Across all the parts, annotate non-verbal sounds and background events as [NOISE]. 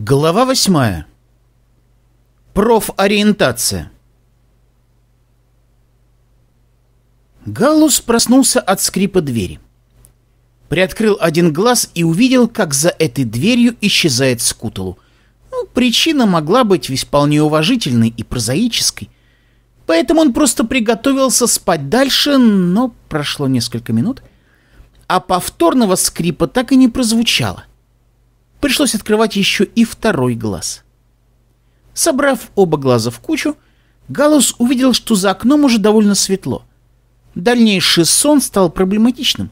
Глава восьмая. Профориентация. Галус проснулся от скрипа двери. Приоткрыл один глаз и увидел, как за этой дверью исчезает Скутулу. Ну, причина могла быть вполне уважительной и прозаической. Поэтому он просто приготовился спать дальше, но прошло несколько минут, а повторного скрипа так и не прозвучало пришлось открывать еще и второй глаз. Собрав оба глаза в кучу, Галус увидел, что за окном уже довольно светло. Дальнейший сон стал проблематичным.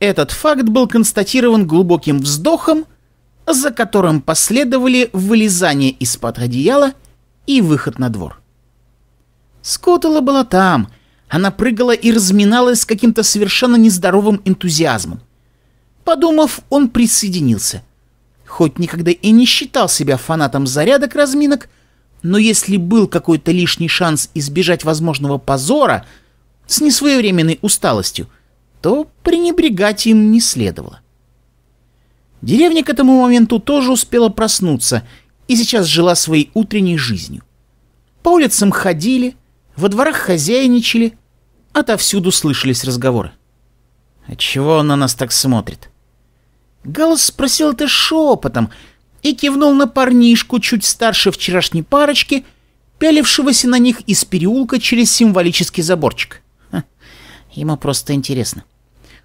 Этот факт был констатирован глубоким вздохом, за которым последовали вылезание из-под одеяла и выход на двор. Скотала была там. Она прыгала и разминалась с каким-то совершенно нездоровым энтузиазмом. Подумав, он присоединился — хоть никогда и не считал себя фанатом зарядок разминок, но если был какой-то лишний шанс избежать возможного позора с несвоевременной усталостью, то пренебрегать им не следовало. Деревня к этому моменту тоже успела проснуться и сейчас жила своей утренней жизнью. По улицам ходили, во дворах хозяйничали, отовсюду слышались разговоры. «А чего он на нас так смотрит?» Галас спросил это шепотом и кивнул на парнишку чуть старше вчерашней парочки, пялившегося на них из переулка через символический заборчик. Ха, ему просто интересно.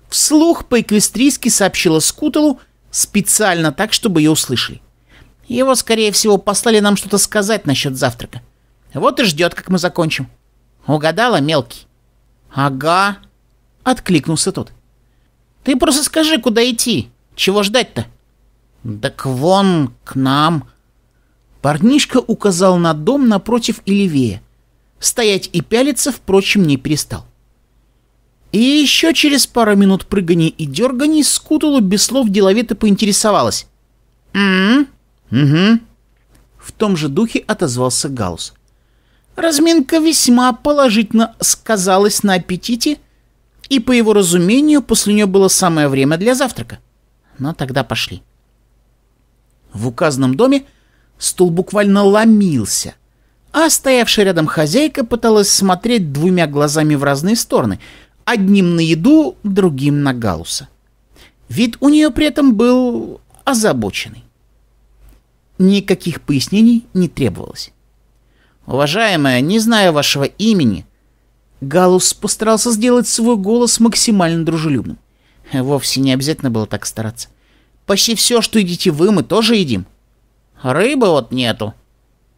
Вслух по-эквестрийски сообщила Скутелу специально так, чтобы ее услышали. Его, скорее всего, послали нам что-то сказать насчет завтрака. Вот и ждет, как мы закончим. Угадала, мелкий? Ага, откликнулся тот. Ты просто скажи, куда идти, чего ждать-то? Так вон к нам. Парнишка указал на дом напротив и левее. Стоять и пялиться, впрочем, не перестал. И еще через пару минут прыганий и дерганий скутулу без слов деловито поинтересовалась. «М-м-м?» угу В том же духе отозвался Гаус. Разминка весьма положительно сказалась на аппетите, и, по его разумению, после нее было самое время для завтрака. Но ну, тогда пошли. В указанном доме стул буквально ломился, а стоявшая рядом хозяйка пыталась смотреть двумя глазами в разные стороны, одним на еду, другим на Галуса. Вид у нее при этом был озабоченный. Никаких пояснений не требовалось. «Уважаемая, не знаю вашего имени». Галус постарался сделать свой голос максимально дружелюбным. Вовсе не обязательно было так стараться. Почти все, что едите вы, мы тоже едим. Рыбы вот нету.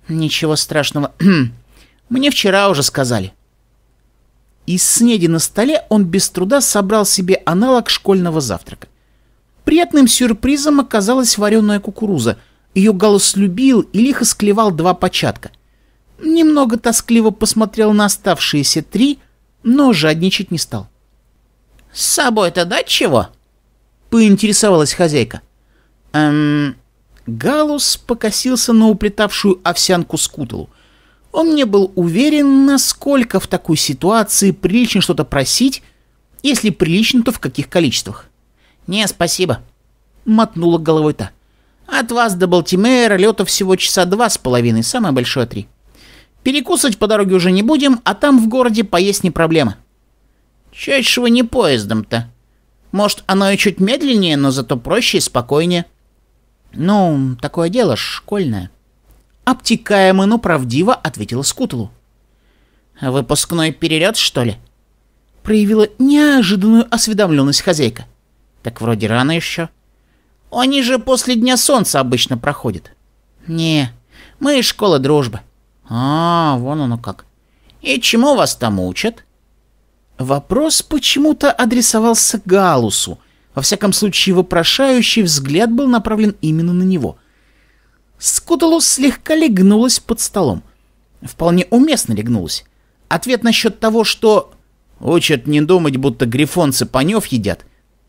Ничего страшного. [CLEARS THROAT] Мне вчера уже сказали. Из снеди на столе он без труда собрал себе аналог школьного завтрака. Приятным сюрпризом оказалась вареная кукуруза. Ее голос любил и лихо склевал два початка. Немного тоскливо посмотрел на оставшиеся три, но жадничать не стал. — «С собой-то дать чего?» — поинтересовалась хозяйка. «Эм...» Галус покосился на уплетавшую овсянку скутулу. Он не был уверен, насколько в такой ситуации прилично что-то просить, если прилично, то в каких количествах. «Не, спасибо», — мотнула головой та. «От вас до Балтимера лета всего часа два с половиной, самое большое три. Перекусывать по дороге уже не будем, а там в городе поесть не проблема». Чё ж вы не поездом-то? Может, оно и чуть медленнее, но зато проще и спокойнее. Ну, такое дело школьное. Обтекаемо, но правдиво, ответила Скутлу. Выпускной перелет, что ли? Проявила неожиданную осведомленность хозяйка. Так вроде рано еще. Они же после дня солнца обычно проходят. Не, мы из школы дружбы. А, вон оно как. И чему вас там учат? Вопрос почему-то адресовался Галусу. Во всяком случае, вопрошающий взгляд был направлен именно на него. Скуталус слегка легнулась под столом. Вполне уместно легнулась. Ответ насчет того, что учат не думать, будто грифонцы панев едят,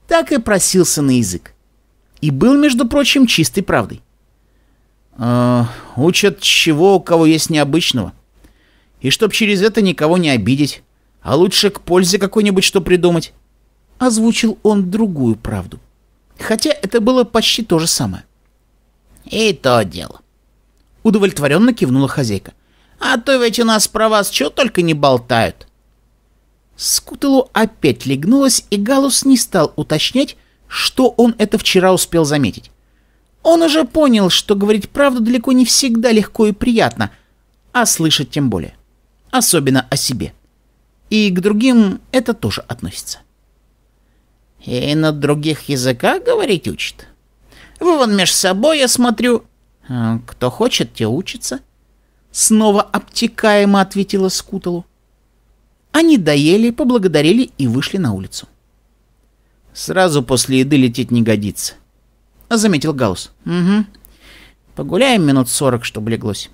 так и просился на язык. И был, между прочим, чистой правдой. Э, учат чего, у кого есть необычного. И чтоб через это никого не обидеть. А лучше к пользе какой-нибудь что придумать. Озвучил он другую правду. Хотя это было почти то же самое. И то дело. Удовлетворенно кивнула хозяйка. А то ведь у нас про вас что только не болтают. Скутелу опять легнулось, и Галус не стал уточнять, что он это вчера успел заметить. Он уже понял, что говорить правду далеко не всегда легко и приятно, а слышать тем более. Особенно о себе. — и к другим это тоже относится. И на других языках говорить учат? Вы вон меж собой, я смотрю. А, кто хочет, те учится. Снова обтекаемо ответила Скуталу. Они доели, поблагодарили и вышли на улицу. Сразу после еды лететь не годится, заметил Гаус. Угу. Погуляем минут сорок, чтобы леглось.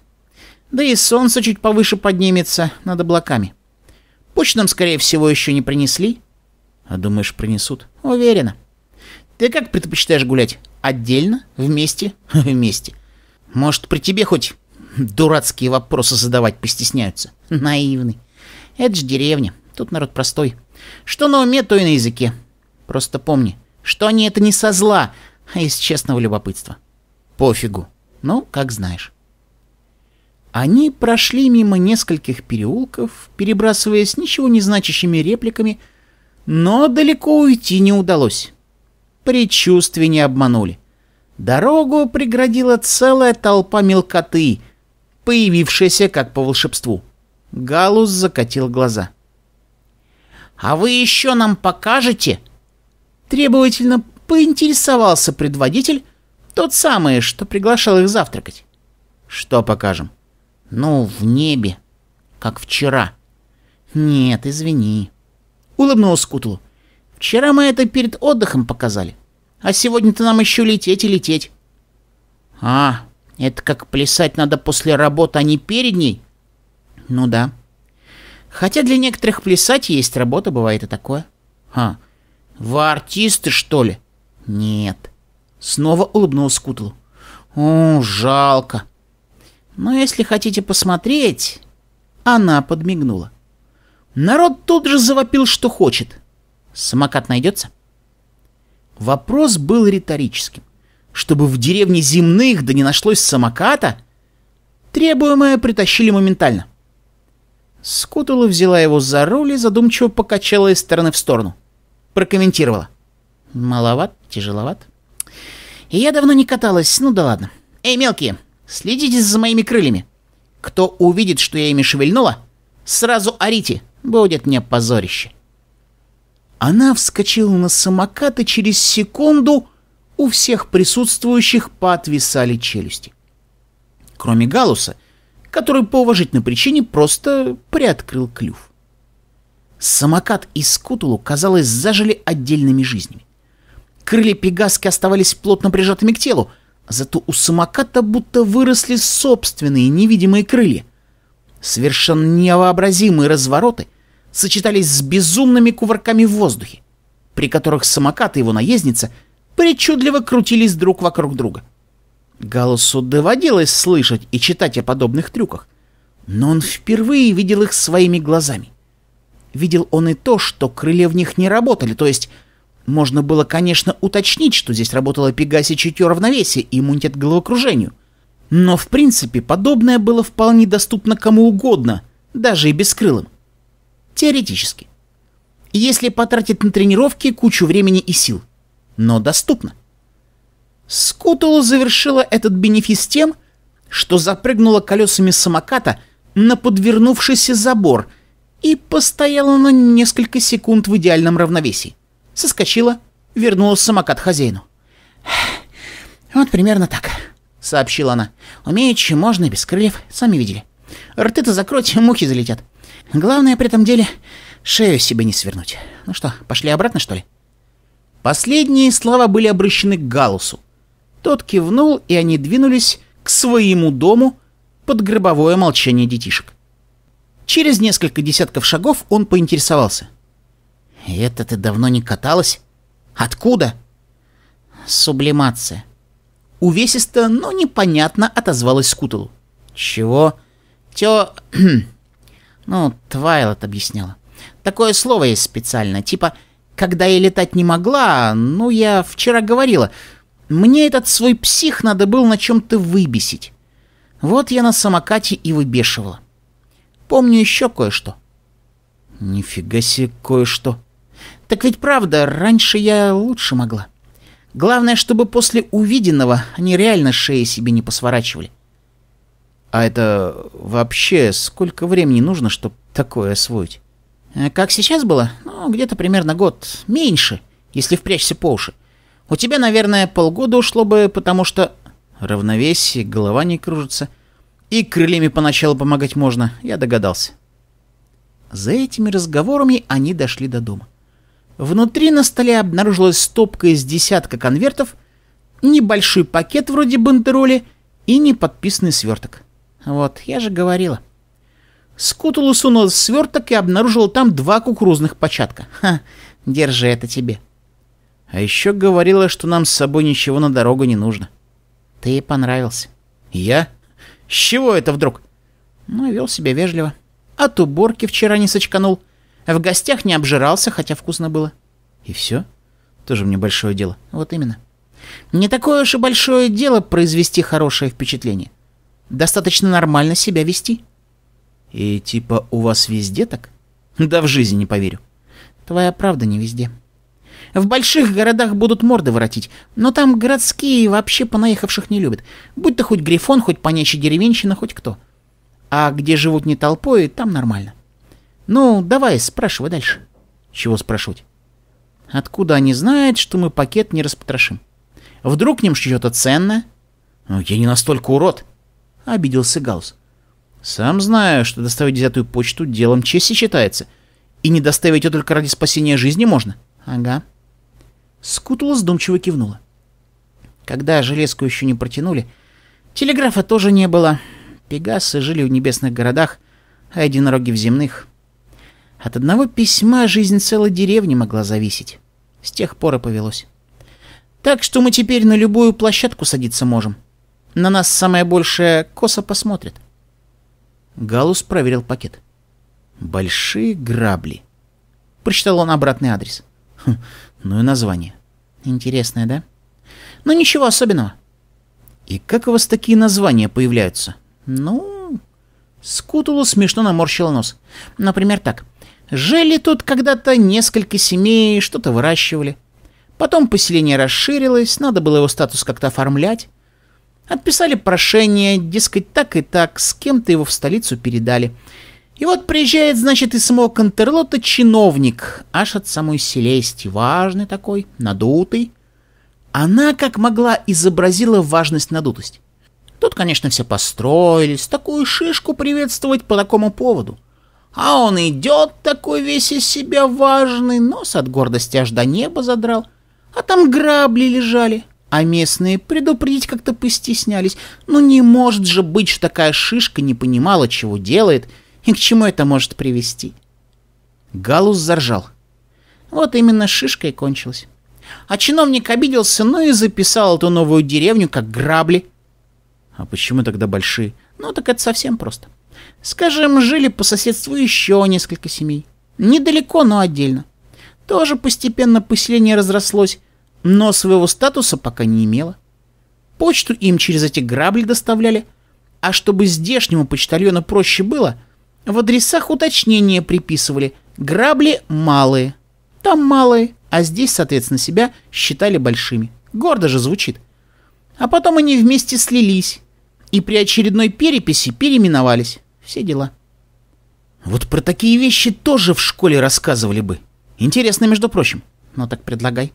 Да и солнце чуть повыше поднимется над облаками. — Почту нам, скорее всего, еще не принесли. А думаешь, принесут? Уверена. Ты как предпочитаешь гулять? Отдельно? Вместе? [LAUGHS] Вместе. Может, при тебе хоть дурацкие вопросы задавать постесняются? Наивный. Это же деревня. Тут народ простой. Что на уме, то и на языке. Просто помни, что они это не со зла, а из честного любопытства. Пофигу. Ну, как знаешь. Они прошли мимо нескольких переулков, перебрасываясь ничего не значащими репликами, но далеко уйти не удалось. Предчувствия не обманули. Дорогу преградила целая толпа мелкоты, появившаяся как по волшебству. Галус закатил глаза. «А вы еще нам покажете?» Требовательно поинтересовался предводитель, тот самый, что приглашал их завтракать. «Что покажем?» Ну, в небе, как вчера. Нет, извини. Улыбнулся Кутлу. Вчера мы это перед отдыхом показали. А сегодня-то нам еще лететь и лететь. А, это как плясать надо после работы, а не перед ней? Ну да. Хотя для некоторых плясать есть работа, бывает и такое. А вы артисты, что ли? Нет. Снова улыбнулся Кутлу. О, жалко. Но если хотите посмотреть...» Она подмигнула. Народ тут же завопил, что хочет. Самокат найдется? Вопрос был риторическим. Чтобы в деревне земных да не нашлось самоката, требуемое притащили моментально. Скутула взяла его за руль и задумчиво покачала из стороны в сторону. Прокомментировала. Маловат, тяжеловат. Я давно не каталась, ну да ладно. Эй, мелкие, Следите за моими крыльями. Кто увидит, что я ими шевельнула, сразу орите, будет мне позорище. Она вскочила на самокат, и через секунду у всех присутствующих поотвисали челюсти. Кроме Галуса, который по уважительной причине просто приоткрыл клюв. Самокат и скутулу, казалось, зажили отдельными жизнями. Крылья пегаски оставались плотно прижатыми к телу, Зато у самоката будто выросли собственные невидимые крылья. Совершенно невообразимые развороты сочетались с безумными кувырками в воздухе, при которых самокат и его наездница причудливо крутились друг вокруг друга. Галусу доводилось слышать и читать о подобных трюках, но он впервые видел их своими глазами. Видел он и то, что крылья в них не работали, то есть можно было, конечно, уточнить, что здесь работала Пегаси чутье равновесие и иммунитет к головокружению. Но, в принципе, подобное было вполне доступно кому угодно, даже и бескрылым. Теоретически. Если потратить на тренировки кучу времени и сил. Но доступно. Скутула завершила этот бенефис тем, что запрыгнула колесами самоката на подвернувшийся забор и постояла на несколько секунд в идеальном равновесии соскочила, вернула самокат хозяину. «Вот примерно так», — сообщила она. «Умеючи, можно и без крыльев, сами видели. Рты-то закройте, [LAUGHS] мухи залетят. Главное при этом деле шею себе не свернуть. Ну что, пошли обратно, что ли?» Последние слова были обращены к Галусу. Тот кивнул, и они двинулись к своему дому под гробовое молчание детишек. Через несколько десятков шагов он поинтересовался это ты давно не каталась? Откуда? Сублимация. Увесисто, но непонятно отозвалась Скутелу. Чего? Тё... [CLEARS THROAT] ну, Твайлот объясняла. Такое слово есть специально, типа «когда я летать не могла», ну, я вчера говорила, мне этот свой псих надо было на чем-то выбесить. Вот я на самокате и выбешивала. Помню еще кое-что. Нифига себе кое-что. Так ведь правда, раньше я лучше могла. Главное, чтобы после увиденного они реально шеи себе не посворачивали. А это вообще сколько времени нужно, чтобы такое освоить? Э, как сейчас было? Ну, где-то примерно год. Меньше, если впрячься по уши. У тебя, наверное, полгода ушло бы, потому что... Равновесие, голова не кружится. И крыльями поначалу помогать можно, я догадался. За этими разговорами они дошли до дома. Внутри на столе обнаружилась стопка из десятка конвертов, небольшой пакет вроде бандероли и неподписанный сверток. Вот, я же говорила. Скутул сунул сверток и обнаружил там два кукурузных початка. Ха, держи это тебе. А еще говорила, что нам с собой ничего на дорогу не нужно. Ты ей понравился. Я? С чего это вдруг? Ну, вел себя вежливо. От уборки вчера не сочканул. В гостях не обжирался, хотя вкусно было. И все? Тоже мне большое дело. Вот именно. Не такое уж и большое дело произвести хорошее впечатление. Достаточно нормально себя вести. И типа у вас везде так? Да в жизни не поверю. Твоя правда не везде. В больших городах будут морды воротить, но там городские вообще понаехавших не любят. Будь то хоть Грифон, хоть понячья деревенщина, хоть кто. А где живут не толпой, там нормально. — ну, давай, спрашивай дальше. Чего спрашивать? Откуда они знают, что мы пакет не распотрошим? Вдруг в нем что-то ценное? Ну, я не настолько урод. Обиделся Гаус. Сам знаю, что доставить десятую почту делом чести считается. И не доставить ее только ради спасения жизни можно. Ага. Скутула вздумчиво кивнула. Когда железку еще не протянули, телеграфа тоже не было. Пегасы жили в небесных городах, а единороги в земных. От одного письма жизнь целой деревни могла зависеть. С тех пор и повелось. Так что мы теперь на любую площадку садиться можем. На нас самое большее косо посмотрит. Галус проверил пакет. «Большие грабли». Прочитал он обратный адрес. Хм, ну и название. Интересное, да? Ну ничего особенного. И как у вас такие названия появляются? Ну... Скутулу смешно наморщил нос. Например, так. Жили тут когда-то несколько семей, что-то выращивали. Потом поселение расширилось, надо было его статус как-то оформлять. Отписали прошение, дескать, так и так, с кем-то его в столицу передали. И вот приезжает, значит, из самого Контерлота чиновник, аж от самой Селести, важный такой, надутый. Она, как могла, изобразила важность надутость. Тут, конечно, все построились, такую шишку приветствовать по такому поводу. А он идет такой весь из себя важный, нос от гордости аж до неба задрал. А там грабли лежали, а местные предупредить как-то постеснялись. Ну не может же быть, что такая шишка не понимала, чего делает и к чему это может привести. Галус заржал. Вот именно шишка и кончилась. А чиновник обиделся, ну и записал эту новую деревню как грабли. А почему тогда большие? Ну так это совсем просто. Скажем, жили по соседству еще несколько семей. Недалеко, но отдельно. Тоже постепенно поселение разрослось, но своего статуса пока не имело. Почту им через эти грабли доставляли, а чтобы здешнему почтальону проще было, в адресах уточнения приписывали «грабли малые». Там малые, а здесь, соответственно, себя считали большими. Гордо же звучит. А потом они вместе слились и при очередной переписи переименовались все дела. Вот про такие вещи тоже в школе рассказывали бы. Интересно, между прочим. Ну так предлагай.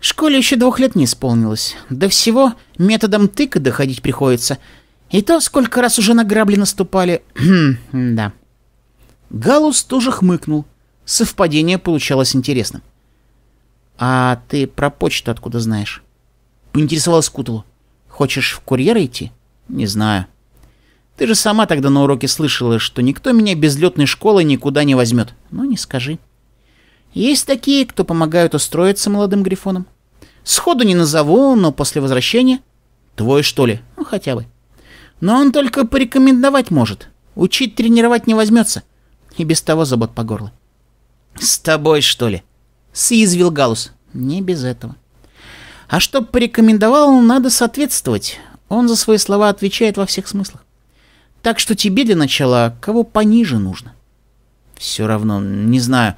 Школе еще двух лет не исполнилось. До всего методом тыка доходить приходится. И то, сколько раз уже на грабли наступали. [CLEARS THROAT] да. Галус тоже хмыкнул. Совпадение получалось интересным. «А ты про почту откуда знаешь?» Поинтересовалась кутлу. «Хочешь в курьера идти?» «Не знаю», ты же сама тогда на уроке слышала, что никто меня без летной школы никуда не возьмет. Но ну, не скажи. Есть такие, кто помогают устроиться молодым грифонам. Сходу не назову, но после возвращения... Твой, что ли? Ну, хотя бы. Но он только порекомендовать может. Учить тренировать не возьмется. И без того забот по горло. «С тобой, что ли?» — съязвил Галус. «Не без этого. А чтоб порекомендовал, надо соответствовать. Он за свои слова отвечает во всех смыслах. Так что тебе для начала кого пониже нужно. Все равно, не знаю.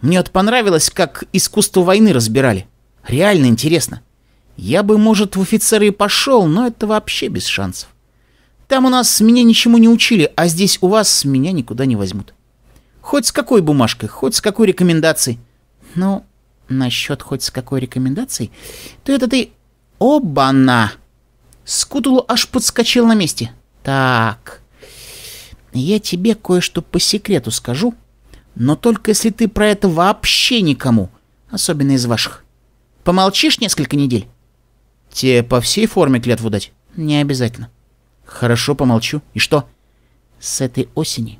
Мне вот понравилось, как искусство войны разбирали. Реально интересно. Я бы, может, в офицеры и пошел, но это вообще без шансов. Там у нас меня ничему не учили, а здесь у вас меня никуда не возьмут. Хоть с какой бумажкой, хоть с какой рекомендацией. Ну, насчет хоть с какой рекомендацией, то это ты... Оба-на! Скутулу аж подскочил на месте. Так, я тебе кое-что по секрету скажу, но только если ты про это вообще никому, особенно из ваших. Помолчишь несколько недель? Тебе по всей форме клятву дать? Не обязательно. Хорошо, помолчу. И что? С этой осени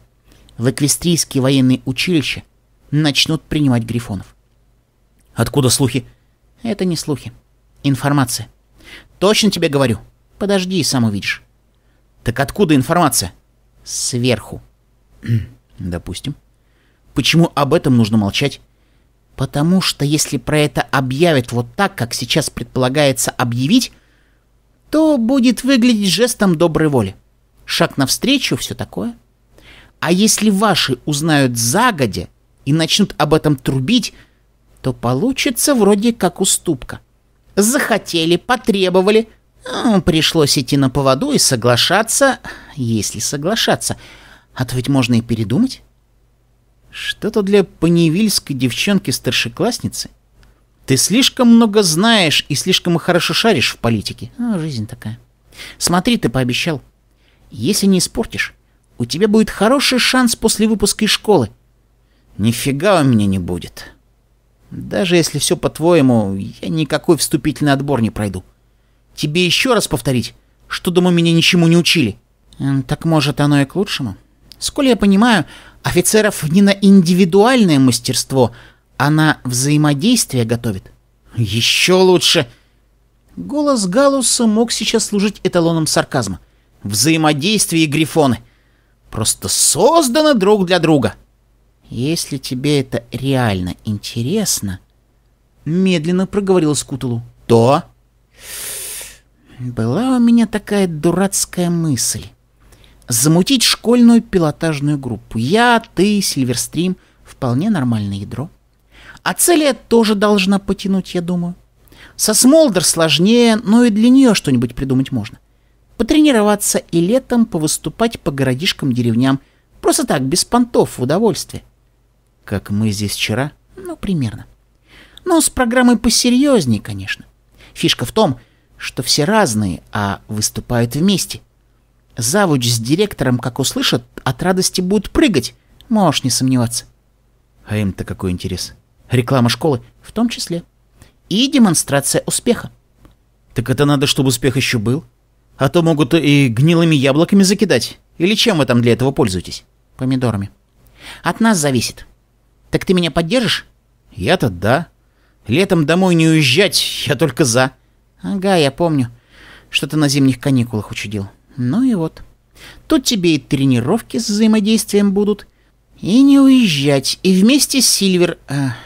в эквестрийские военные училища начнут принимать грифонов. Откуда слухи? Это не слухи. Информация. Точно тебе говорю. Подожди и сам увидишь. Так откуда информация? Сверху. [CLEARS THROAT] Допустим. Почему об этом нужно молчать? Потому что если про это объявят вот так, как сейчас предполагается объявить, то будет выглядеть жестом доброй воли. Шаг навстречу, все такое. А если ваши узнают загодя и начнут об этом трубить, то получится вроде как уступка. Захотели, потребовали, ну, пришлось идти на поводу и соглашаться, если соглашаться. А то ведь можно и передумать. Что-то для поневильской девчонки-старшеклассницы. Ты слишком много знаешь и слишком хорошо шаришь в политике. Ну, жизнь такая. Смотри, ты пообещал. Если не испортишь, у тебя будет хороший шанс после выпуска из школы. Нифига у меня не будет. Даже если все по-твоему, я никакой вступительный отбор не пройду. — Тебе еще раз повторить, что дома меня ничему не учили? Так может оно и к лучшему. Сколь я понимаю, офицеров не на индивидуальное мастерство, а на взаимодействие готовит. Еще лучше. Голос Галуса мог сейчас служить эталоном сарказма. Взаимодействие и грифоны. Просто созданы друг для друга. Если тебе это реально интересно, медленно проговорил Скутулу. То... Была у меня такая дурацкая мысль. Замутить школьную пилотажную группу. Я, ты, Сильверстрим. Вполне нормальное ядро. А Целия тоже должна потянуть, я думаю. Со Смолдер сложнее, но и для нее что-нибудь придумать можно. Потренироваться и летом повыступать по городишкам-деревням. Просто так, без понтов, в удовольствие. Как мы здесь вчера? Ну, примерно. Но ну, с программой посерьезней, конечно. Фишка в том, что все разные, а выступают вместе. Завуч с директором, как услышат, от радости будут прыгать, можешь не сомневаться. А им-то какой интерес? Реклама школы в том числе. И демонстрация успеха. Так это надо, чтобы успех еще был. А то могут и гнилыми яблоками закидать. Или чем вы там для этого пользуетесь? Помидорами. От нас зависит. Так ты меня поддержишь? Я-то да. Летом домой не уезжать, я только за. «Ага, я помню, что ты на зимних каникулах учудил. Ну и вот. Тут тебе и тренировки с взаимодействием будут. И не уезжать, и вместе с Сильвер... А,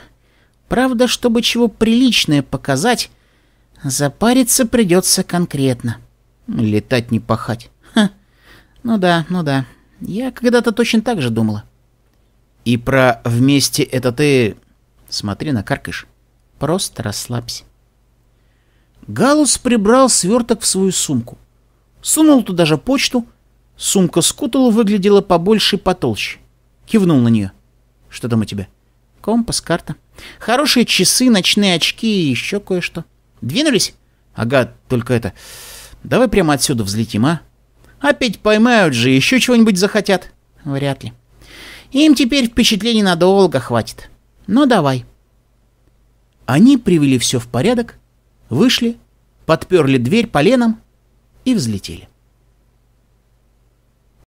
правда, чтобы чего приличное показать, запариться придется конкретно. Летать не пахать. Ха. Ну да, ну да. Я когда-то точно так же думала. И про «вместе» это ты... Смотри, на накаркаешь. Просто расслабься. Галус прибрал сверток в свою сумку. Сунул туда же почту. Сумка Скутула выглядела побольше и потолще. Кивнул на нее. «Что там у тебя?» «Компас, карта. Хорошие часы, ночные очки и еще кое-что. Двинулись?» «Ага, только это... Давай прямо отсюда взлетим, а?» «Опять поймают же, еще чего-нибудь захотят». «Вряд ли. Им теперь впечатлений надолго хватит. Ну, давай». Они привели все в порядок, Вышли, подперли дверь поленом и взлетели.